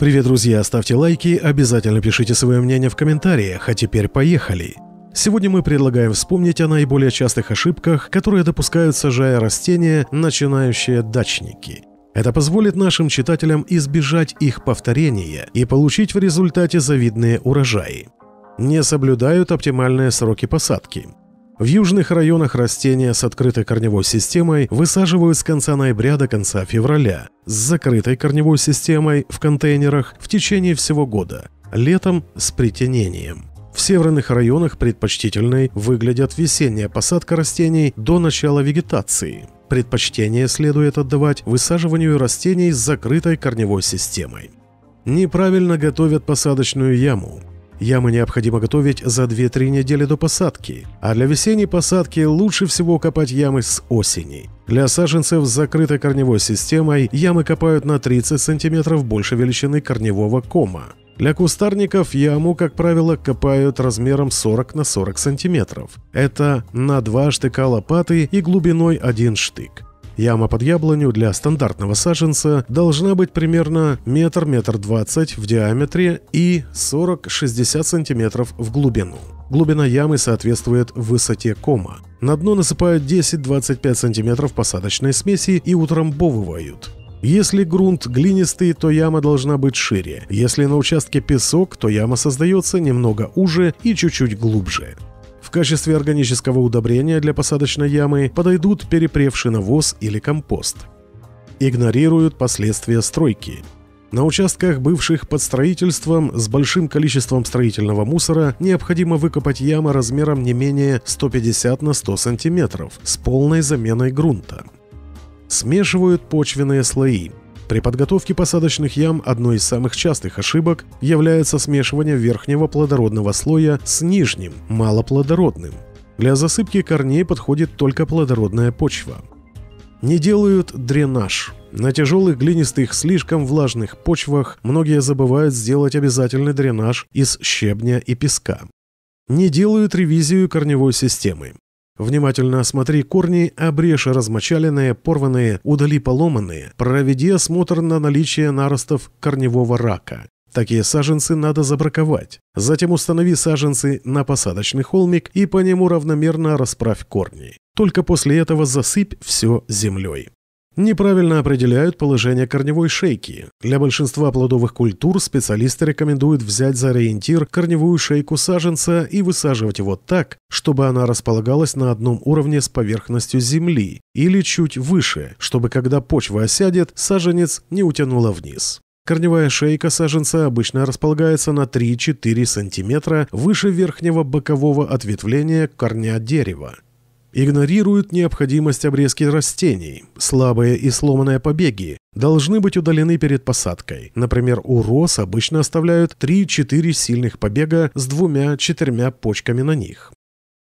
Привет, друзья! Ставьте лайки, обязательно пишите свое мнение в комментариях, а теперь поехали! Сегодня мы предлагаем вспомнить о наиболее частых ошибках, которые допускают, сажая растения, начинающие дачники – это позволит нашим читателям избежать их повторения и получить в результате завидные урожаи. Не соблюдают оптимальные сроки посадки. В южных районах растения с открытой корневой системой высаживают с конца ноября до конца февраля, с закрытой корневой системой в контейнерах в течение всего года, летом с притенением. В северных районах предпочтительной выглядят весенняя посадка растений до начала вегетации. Предпочтение следует отдавать высаживанию растений с закрытой корневой системой. Неправильно готовят посадочную яму. Ямы необходимо готовить за 2-3 недели до посадки, а для весенней посадки лучше всего копать ямы с осени. Для саженцев с закрытой корневой системой ямы копают на 30 см больше величины корневого кома. Для кустарников яму, как правило, копают размером 40 на 40 сантиметров. Это на два штыка лопаты и глубиной один штык. Яма под яблоню для стандартного саженца должна быть примерно метр-метр двадцать в диаметре и 40-60 сантиметров в глубину. Глубина ямы соответствует высоте кома. На дно насыпают 10-25 сантиметров посадочной смеси и утрамбовывают. Если грунт глинистый, то яма должна быть шире. Если на участке песок, то яма создается немного уже и чуть-чуть глубже. В качестве органического удобрения для посадочной ямы подойдут перепревший навоз или компост. Игнорируют последствия стройки. На участках, бывших под строительством, с большим количеством строительного мусора, необходимо выкопать ямы размером не менее 150 на 100 сантиметров с полной заменой грунта. Смешивают почвенные слои. При подготовке посадочных ям одной из самых частых ошибок является смешивание верхнего плодородного слоя с нижним, малоплодородным. Для засыпки корней подходит только плодородная почва. Не делают дренаж. На тяжелых глинистых, слишком влажных почвах многие забывают сделать обязательный дренаж из щебня и песка. Не делают ревизию корневой системы. Внимательно осмотри корни, обрежь размочаленные, порванные, удали поломанные. Проведи осмотр на наличие наростов корневого рака. Такие саженцы надо забраковать. Затем установи саженцы на посадочный холмик и по нему равномерно расправь корни. Только после этого засыпь все землей. Неправильно определяют положение корневой шейки. Для большинства плодовых культур специалисты рекомендуют взять за ориентир корневую шейку саженца и высаживать его так, чтобы она располагалась на одном уровне с поверхностью земли или чуть выше, чтобы когда почва осядет, саженец не утянуло вниз. Корневая шейка саженца обычно располагается на 3-4 см выше верхнего бокового ответвления корня дерева. Игнорируют необходимость обрезки растений. Слабые и сломанные побеги должны быть удалены перед посадкой. Например, у роз обычно оставляют 3-4 сильных побега с двумя-четырьмя почками на них.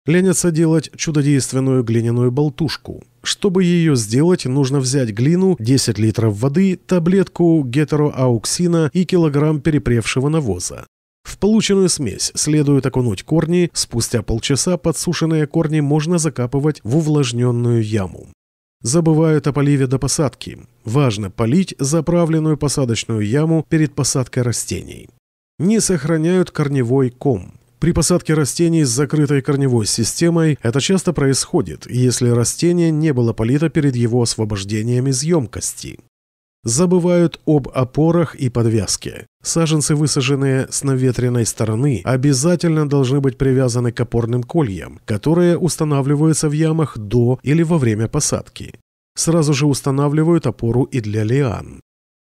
Ленятся делать чудодейственную глиняную болтушку. Чтобы ее сделать, нужно взять глину, 10 литров воды, таблетку гетероауксина и килограмм перепревшего навоза. В полученную смесь следует окунуть корни, спустя полчаса подсушенные корни можно закапывать в увлажненную яму. Забывают о поливе до посадки. Важно полить заправленную посадочную яму перед посадкой растений. Не сохраняют корневой ком. При посадке растений с закрытой корневой системой это часто происходит, если растение не было полито перед его освобождением из емкости забывают об опорах и подвязке. Саженцы, высаженные с наветренной стороны, обязательно должны быть привязаны к опорным кольям, которые устанавливаются в ямах до или во время посадки. Сразу же устанавливают опору и для лиан.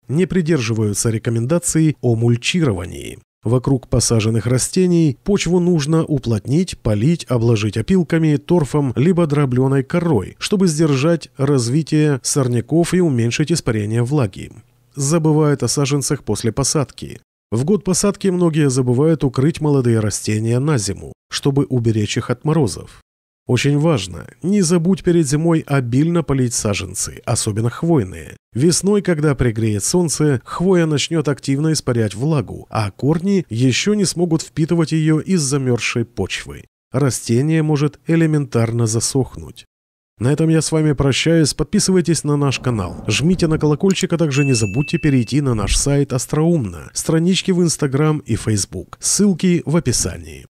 Не придерживаются рекомендаций о мульчировании. Вокруг посаженных растений почву нужно уплотнить, полить, обложить опилками, торфом, либо дробленой корой, чтобы сдержать развитие сорняков и уменьшить испарение влаги. Забывают о саженцах после посадки. В год посадки многие забывают укрыть молодые растения на зиму, чтобы уберечь их от морозов. Очень важно, не забудь перед зимой обильно полить саженцы, особенно хвойные. Весной, когда пригреет солнце, хвоя начнет активно испарять влагу, а корни еще не смогут впитывать ее из замерзшей почвы. Растение может элементарно засохнуть. На этом я с вами прощаюсь. Подписывайтесь на наш канал, жмите на колокольчик, а также не забудьте перейти на наш сайт Остроумно, странички в Инстаграм и Фейсбук. Ссылки в описании.